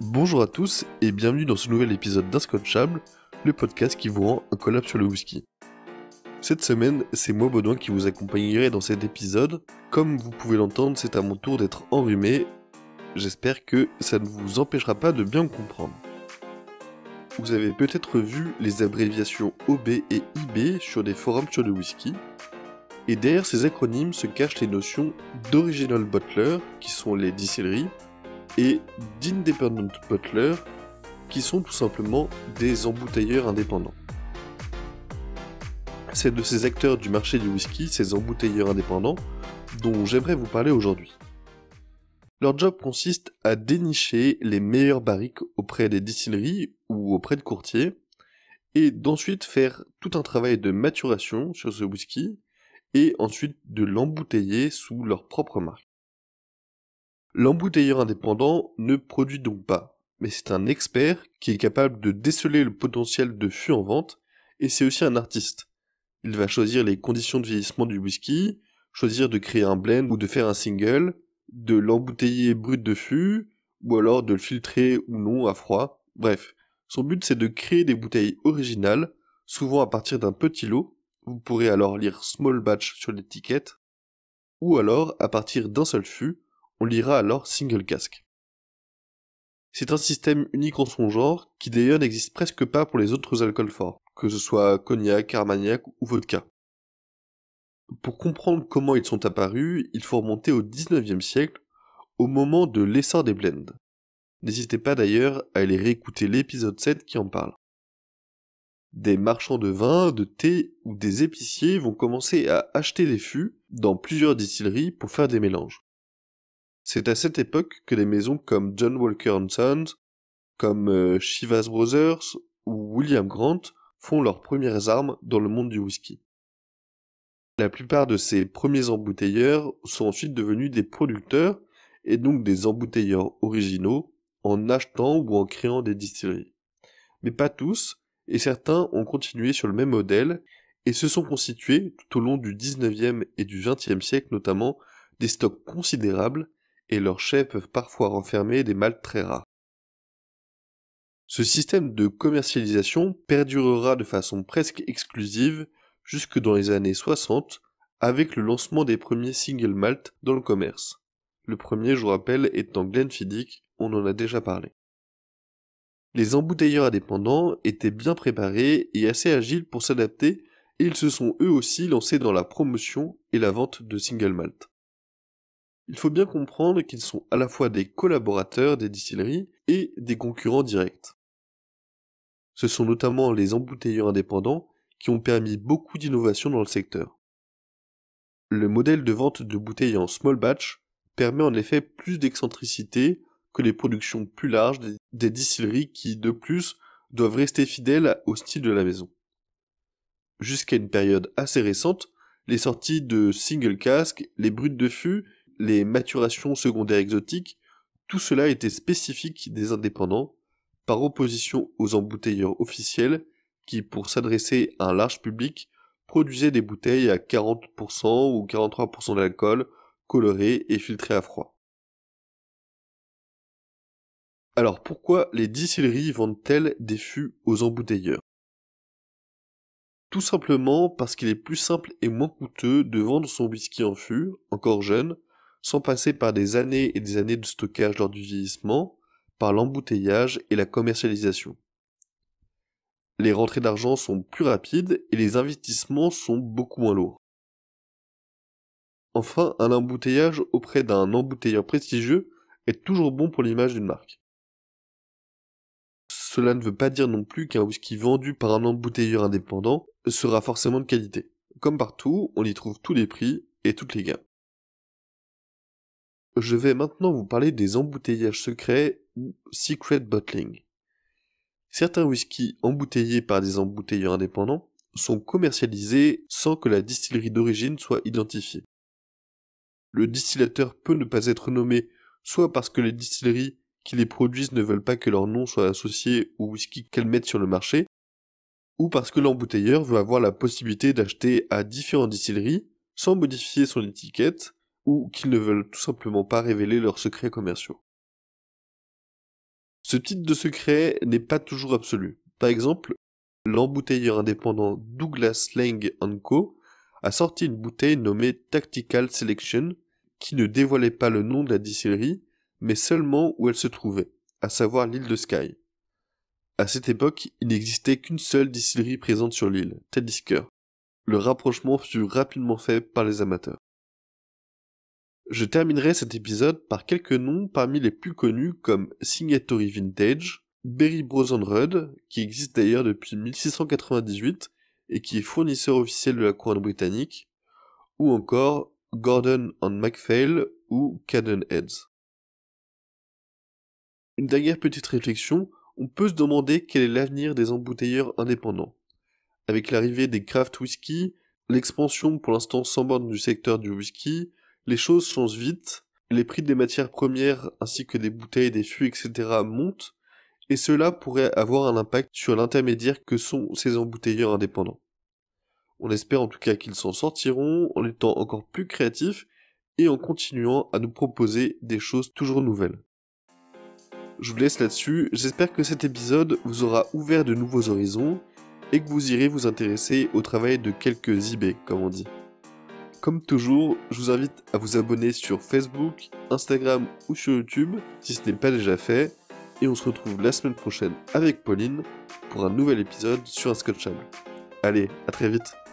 Bonjour à tous et bienvenue dans ce nouvel épisode d'Inscotchable, le podcast qui vous rend un collab sur le whisky. Cette semaine, c'est moi Baudouin qui vous accompagnerai dans cet épisode. Comme vous pouvez l'entendre, c'est à mon tour d'être enrhumé. J'espère que ça ne vous empêchera pas de bien comprendre. Vous avez peut-être vu les abréviations OB et IB sur des forums sur le whisky. Et derrière ces acronymes se cachent les notions d'original bottler, qui sont les distilleries, et d'independent butler, qui sont tout simplement des embouteilleurs indépendants. C'est de ces acteurs du marché du whisky, ces embouteilleurs indépendants, dont j'aimerais vous parler aujourd'hui. Leur job consiste à dénicher les meilleures barriques auprès des distilleries ou auprès de courtiers, et d'ensuite faire tout un travail de maturation sur ce whisky, et ensuite de l'embouteiller sous leur propre marque. L'embouteilleur indépendant ne produit donc pas, mais c'est un expert qui est capable de déceler le potentiel de fût en vente, et c'est aussi un artiste. Il va choisir les conditions de vieillissement du whisky, choisir de créer un blend ou de faire un single, de l'embouteiller brut de fût, ou alors de le filtrer ou non à froid, bref. Son but c'est de créer des bouteilles originales, souvent à partir d'un petit lot, vous pourrez alors lire small batch sur l'étiquette, ou alors à partir d'un seul fût, on lira alors Single Cask. C'est un système unique en son genre, qui d'ailleurs n'existe presque pas pour les autres alcools forts, que ce soit cognac, armagnac ou vodka. Pour comprendre comment ils sont apparus, il faut remonter au 19e siècle, au moment de l'essor des blends. N'hésitez pas d'ailleurs à aller réécouter l'épisode 7 qui en parle. Des marchands de vin, de thé ou des épiciers vont commencer à acheter des fûts dans plusieurs distilleries pour faire des mélanges. C'est à cette époque que des maisons comme John Walker Sons, comme Shivas euh, Brothers ou William Grant font leurs premières armes dans le monde du whisky. La plupart de ces premiers embouteilleurs sont ensuite devenus des producteurs et donc des embouteilleurs originaux en achetant ou en créant des distilleries. Mais pas tous, et certains ont continué sur le même modèle et se sont constitués tout au long du 19e et du 20e siècle notamment des stocks considérables et leurs chais peuvent parfois renfermer des maltes très rares. Ce système de commercialisation perdurera de façon presque exclusive jusque dans les années 60 avec le lancement des premiers single malt dans le commerce. Le premier, je vous rappelle, étant Glenfiddich, on en a déjà parlé. Les embouteilleurs indépendants étaient bien préparés et assez agiles pour s'adapter et ils se sont eux aussi lancés dans la promotion et la vente de single malt il faut bien comprendre qu'ils sont à la fois des collaborateurs des distilleries et des concurrents directs. Ce sont notamment les embouteilleurs indépendants qui ont permis beaucoup d'innovations dans le secteur. Le modèle de vente de bouteilles en small batch permet en effet plus d'excentricité que les productions plus larges des distilleries qui, de plus, doivent rester fidèles au style de la maison. Jusqu'à une période assez récente, les sorties de single casque, les brutes de fût les maturations secondaires exotiques, tout cela était spécifique des indépendants, par opposition aux embouteilleurs officiels qui, pour s'adresser à un large public, produisaient des bouteilles à 40% ou 43% d'alcool, colorées et filtrées à froid. Alors pourquoi les distilleries vendent-elles des fûts aux embouteilleurs Tout simplement parce qu'il est plus simple et moins coûteux de vendre son whisky en fût, encore jeune, sans passer par des années et des années de stockage lors du vieillissement, par l'embouteillage et la commercialisation. Les rentrées d'argent sont plus rapides et les investissements sont beaucoup moins lourds. Enfin, un embouteillage auprès d'un embouteilleur prestigieux est toujours bon pour l'image d'une marque. Cela ne veut pas dire non plus qu'un whisky vendu par un embouteilleur indépendant sera forcément de qualité. Comme partout, on y trouve tous les prix et toutes les gammes je vais maintenant vous parler des embouteillages secrets ou secret bottling. Certains whiskies embouteillés par des embouteilleurs indépendants sont commercialisés sans que la distillerie d'origine soit identifiée. Le distillateur peut ne pas être nommé soit parce que les distilleries qui les produisent ne veulent pas que leur nom soit associé au whisky qu'elles mettent sur le marché, ou parce que l'embouteilleur veut avoir la possibilité d'acheter à différentes distilleries sans modifier son étiquette ou qu'ils ne veulent tout simplement pas révéler leurs secrets commerciaux. Ce titre de secret n'est pas toujours absolu. Par exemple, l'embouteilleur indépendant Douglas Lang Co. a sorti une bouteille nommée Tactical Selection qui ne dévoilait pas le nom de la distillerie, mais seulement où elle se trouvait, à savoir l'île de Skye. À cette époque, il n'existait qu'une seule distillerie présente sur l'île, Talisker. Le rapprochement fut rapidement fait par les amateurs. Je terminerai cet épisode par quelques noms parmi les plus connus comme Signatory Vintage, Berry Bros Rudd, qui existe d'ailleurs depuis 1698 et qui est fournisseur officiel de la couronne britannique, ou encore Gordon and MacPhail ou Cadden Heads. Une dernière petite réflexion, on peut se demander quel est l'avenir des embouteilleurs indépendants. Avec l'arrivée des craft whisky, l'expansion pour l'instant sans borne du secteur du whisky, les choses changent vite, les prix des matières premières ainsi que des bouteilles, des fûts, etc. montent, et cela pourrait avoir un impact sur l'intermédiaire que sont ces embouteilleurs indépendants. On espère en tout cas qu'ils s'en sortiront en étant encore plus créatifs et en continuant à nous proposer des choses toujours nouvelles. Je vous laisse là-dessus, j'espère que cet épisode vous aura ouvert de nouveaux horizons et que vous irez vous intéresser au travail de quelques eBay, comme on dit. Comme toujours, je vous invite à vous abonner sur Facebook, Instagram ou sur YouTube si ce n'est pas déjà fait. Et on se retrouve la semaine prochaine avec Pauline pour un nouvel épisode sur scotchable. Allez, à très vite